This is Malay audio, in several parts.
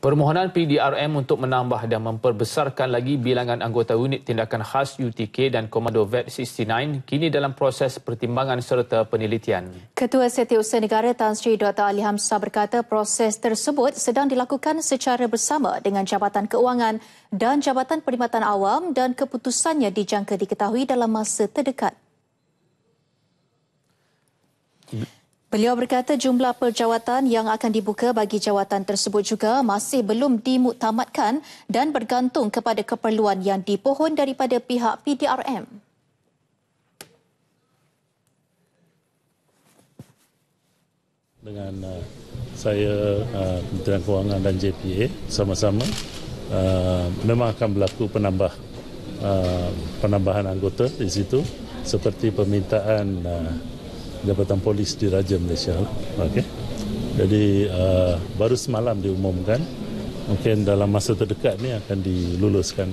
Permohonan PDRM untuk menambah dan memperbesarkan lagi bilangan anggota unit tindakan khas UTK dan Komando VET 69 kini dalam proses pertimbangan serta penelitian. Ketua Setiausaha Negara Tan Sri Dr. Ali Hamsa berkata proses tersebut sedang dilakukan secara bersama dengan Jabatan Keuangan dan Jabatan Perkhidmatan Awam dan keputusannya dijangka diketahui dalam masa terdekat. Beliau berkata jumlah perjawatan yang akan dibuka bagi jawatan tersebut juga masih belum dimuktamadkan dan bergantung kepada keperluan yang dipohon daripada pihak PDRM. Dengan uh, saya, uh, Kementerian Kewangan dan JPA sama-sama, uh, memang akan berlaku penambah, uh, penambahan anggota di situ seperti permintaan uh, Jabatan Polis di Raja Malaysia. Okay, Jadi uh, baru semalam diumumkan mungkin dalam masa terdekat ini akan diluluskan.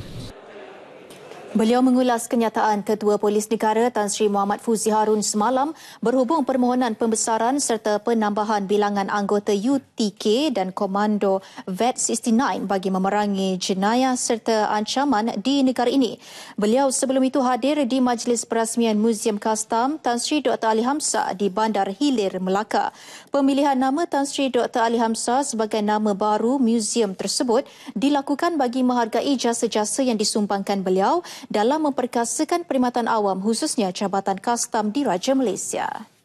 Beliau mengulas kenyataan Ketua Polis Negara Tan Sri Muhammad Fuzi Harun semalam berhubung permohonan pembesaran serta penambahan bilangan anggota UTK dan Komando VET69 bagi memerangi jenayah serta ancaman di negara ini. Beliau sebelum itu hadir di Majlis Perasmian Museum Kastam Tan Sri Dr. Ali Hamsa di Bandar Hilir, Melaka. Pemilihan nama Tan Sri Dr. Ali Hamsa sebagai nama baru muzium tersebut dilakukan bagi menghargai jasa-jasa yang disumbangkan beliau dalam memperkasakan perkhidmatan awam khususnya Jabatan Kastam di Raja Malaysia.